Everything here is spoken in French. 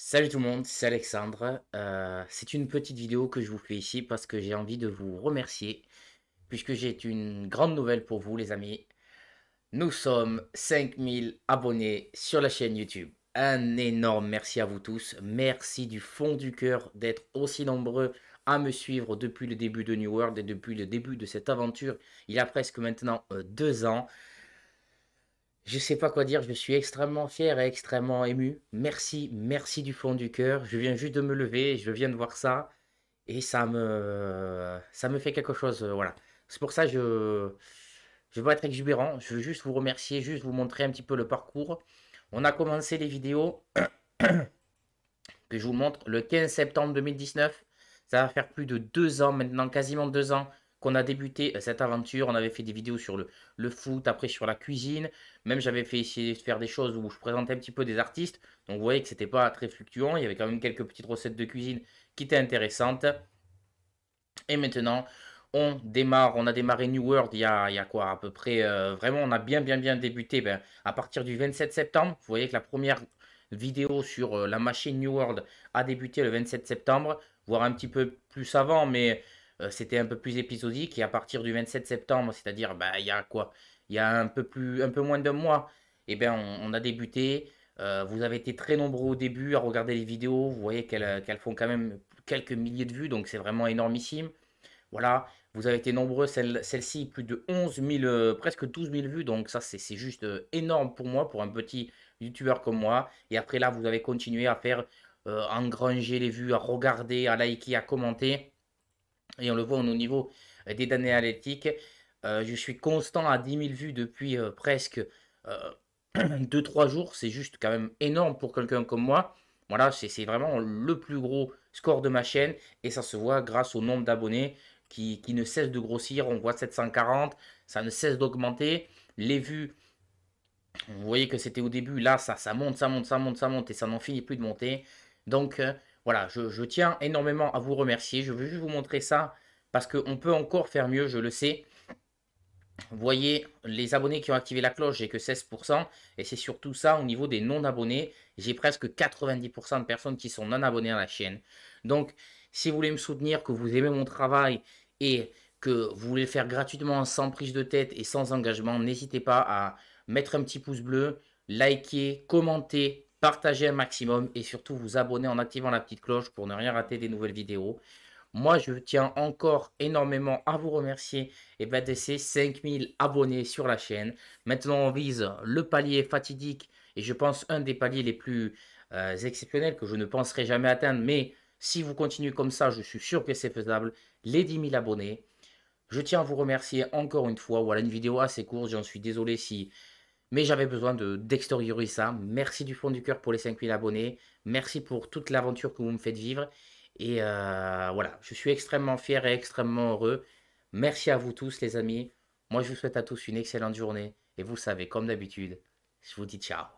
Salut tout le monde, c'est Alexandre. Euh, c'est une petite vidéo que je vous fais ici parce que j'ai envie de vous remercier puisque j'ai une grande nouvelle pour vous les amis. Nous sommes 5000 abonnés sur la chaîne YouTube. Un énorme merci à vous tous. Merci du fond du cœur d'être aussi nombreux à me suivre depuis le début de New World et depuis le début de cette aventure. Il y a presque maintenant euh, deux ans. Je ne sais pas quoi dire, je suis extrêmement fier et extrêmement ému. Merci, merci du fond du cœur. Je viens juste de me lever, je viens de voir ça et ça me ça me fait quelque chose, euh, voilà. C'est pour ça que je je veux être exubérant, je veux juste vous remercier, juste vous montrer un petit peu le parcours. On a commencé les vidéos que je vous montre le 15 septembre 2019. Ça va faire plus de deux ans maintenant, quasiment deux ans qu'on a débuté euh, cette aventure. On avait fait des vidéos sur le, foot, après sur la cuisine. Même j'avais fait essayer de faire des choses où je présentais un petit peu des artistes. Donc vous voyez que c'était pas très fluctuant. Il y avait quand même quelques petites recettes de cuisine qui étaient intéressantes. Et maintenant, on démarre, on a démarré New World il y a, quoi à peu près, euh, vraiment on a bien bien bien débuté ben, à partir du 27 septembre. Vous voyez que la première vidéo sur euh, la machine New World a débuté le 27 septembre, voire un petit peu plus avant, mais euh, c'était un peu plus épisodique. Et à partir du 27 septembre, c'est-à-dire, bah, il y a quoi Il y a un peu, plus, un peu moins d'un mois, eh ben, on, a débuté. Euh, vous avez été très nombreux au début à regarder les vidéos. Vous voyez euh, qu'elles font quand même quelques milliers de vues, donc c'est vraiment énormissime. Voilà, vous avez été nombreux, celle-ci, plus de 11 000, presque 12 000 vues, donc ça c'est juste énorme pour moi, pour un petit youtubeur comme moi. Et après là, vous avez continué à faire engranger les vues, à regarder, à liker, à commenter. Et on le voit au niveau euh, des données analytiques. Euh, je suis constant à 10 000 vues depuis euh, presque 2-3 jours. C'est juste quand même énorme pour quelqu'un comme moi. Voilà, c'est vraiment le plus gros score de ma chaîne. Et ça se voit grâce au nombre d'abonnés qui, ne cesse de grossir. On voit 740, ça ne cesse d'augmenter. Les vues, vous voyez que c'était au début. Là, ça, ça monte, ça monte, ça monte, ça monte. Et ça n'en finit plus de monter. Donc, voilà, je, tiens énormément à vous remercier. Je veux juste vous montrer ça parce qu'on peut encore faire mieux, je le sais. Vous voyez les abonnés qui ont activé la cloche, j'ai que 16%. Et c'est surtout ça au niveau des non-abonnés. J'ai presque 90% de personnes qui sont non-abonnées à la chaîne. Donc, si vous voulez me soutenir, que vous aimez mon travail et que vous voulez le faire gratuitement, sans prise de tête et sans engagement, n'hésitez pas à mettre un petit pouce bleu, liker, commenter, partagez un maximum et surtout vous abonner en activant la petite cloche pour ne rien rater des nouvelles vidéos. Moi, je tiens encore énormément à vous remercier et ben, de ces 5000 abonnés sur la chaîne. Maintenant, on vise le palier fatidique et je pense un des paliers les plus euh, exceptionnels que je ne penserai jamais atteindre. Mais si vous continuez comme ça, je suis sûr que c'est faisable. Les 10 000 abonnés. Je tiens à vous remercier encore une fois. Voilà une vidéo assez courte. J'en suis désolé si mais j'avais besoin de ça. Merci du fond du cœur pour les 5000 abonnés. Merci pour toute l'aventure que vous me faites vivre. Et euh, voilà, je suis extrêmement fier et extrêmement heureux. Merci à vous tous, les amis. Moi, je vous souhaite à tous une excellente journée. Et vous savez, comme d'habitude, je vous dis ciao.